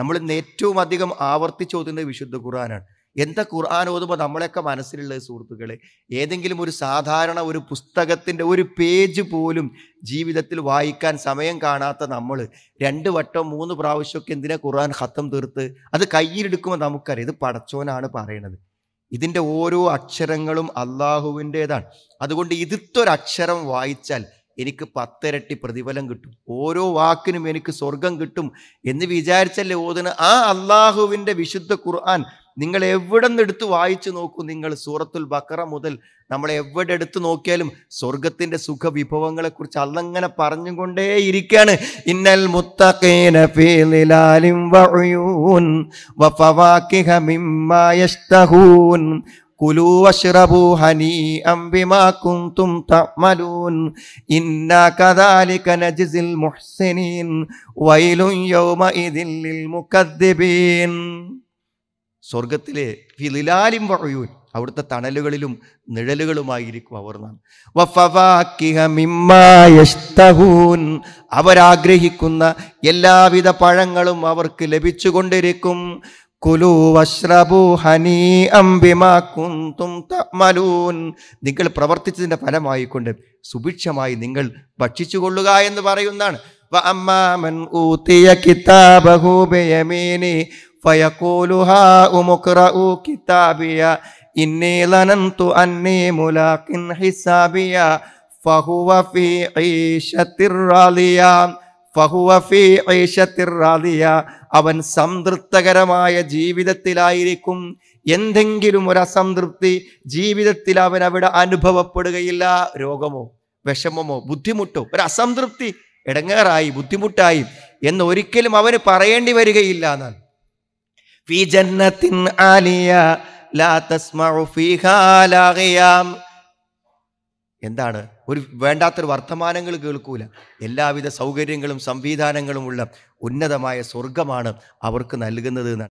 നമ്മൾ ഇന്ന് ഏറ്റവും അധികം ആവർത്തിച്ച് ഓതുന്നത് വിശുദ്ധ ഖുർആനാണ് എന്താ ഖുർആൻ ഓതുമ്പോൾ നമ്മളെയൊക്കെ മനസ്സിലുള്ള സുഹൃത്തുക്കളെ ഏതെങ്കിലും ഒരു സാധാരണ ഒരു പുസ്തകത്തിൻ്റെ ഒരു പേജ് പോലും ജീവിതത്തിൽ വായിക്കാൻ സമയം കാണാത്ത നമ്മൾ രണ്ട് വട്ടം മൂന്ന് പ്രാവശ്യമൊക്കെ എന്തിനാ ഖുർആൻ ഹത്തം തീർത്ത് അത് കയ്യിലെടുക്കുമ്പോൾ നമുക്കറിയാം ഇത് പടച്ചോനാണ് പറയണത് ഇതിൻ്റെ ഓരോ അക്ഷരങ്ങളും അള്ളാഹുവിൻ്റേതാണ് അതുകൊണ്ട് ഇതിത്തൊരക്ഷരം വായിച്ചാൽ എനിക്ക് പത്തിരട്ടി പ്രതിഫലം കിട്ടും ഓരോ വാക്കിനും എനിക്ക് സ്വർഗം കിട്ടും എന്ന് വിചാരിച്ചല്ലേ ഓതിന് ആ അള്ളാഹുവിൻ്റെ വിശുദ്ധ ഖുർആൻ നിങ്ങൾ എവിടെ നിന്നെടുത്ത് എടുത്ത് വായിച്ചു നോക്കൂ നിങ്ങൾ സൂറത്തുൽ ബക്കറ മുതൽ നമ്മൾ എവിടെ എടുത്ത് നോക്കിയാലും സ്വർഗത്തിൻ്റെ സുഖ വിഭവങ്ങളെക്കുറിച്ച് അന്നങ്ങനെ പറഞ്ഞുകൊണ്ടേ ഇരിക്കുകയാണ് ഇന്നൽ മുത്തഖീന ഫീ ലിലാലിം വഉയൂൻ വഫവാകിഹ മിമ്മാ യഷ്തഹൂൻ സ്വർഗത്തിലെ ഫിലിലാലിം വഴയൂൻ അവിടുത്തെ തണലുകളിലും നിഴലുകളുമായിരിക്കും അവർ നാം അവരാഗ്രഹിക്കുന്ന എല്ലാവിധ പഴങ്ങളും അവർക്ക് ലഭിച്ചുകൊണ്ടിരിക്കും നിങ്ങൾ പ്രവർത്തിച്ചതിൻ്റെ കൊണ്ട് സുഭിക്ഷമായി നിങ്ങൾ ഭക്ഷിച്ചുകൊള്ളുക എന്ന് പറയുന്നതാണ് ഫഹുവ ഫീ ഐഷത്തിർ റാദിയ അവൻ സംതൃപ്തകരമായ ജീവിതത്തിലായിരിക്കും എന്തെങ്കിലും ഒരു അസംതൃപ്തി ജീവിതത്തിൽ അവൻ അവിടെ അനുഭവപ്പെടുകയില്ല രോഗമോ വിഷമമോ ബുദ്ധിമുട്ടോ ഒരു അസംതൃപ്തി ഇടങ്ങേറായി ബുദ്ധിമുട്ടായി എന്ന് ഒരിക്കലും അവന് പറയേണ്ടി വരികയില്ല എന്താണ് ഒരു വേണ്ടാത്തൊരു വർത്തമാനങ്ങൾ കേൾക്കൂല എല്ലാവിധ സൗകര്യങ്ങളും സംവിധാനങ്ങളുമുള്ള ഉന്നതമായ സ്വർഗമാണ് അവർക്ക് നൽകുന്നത്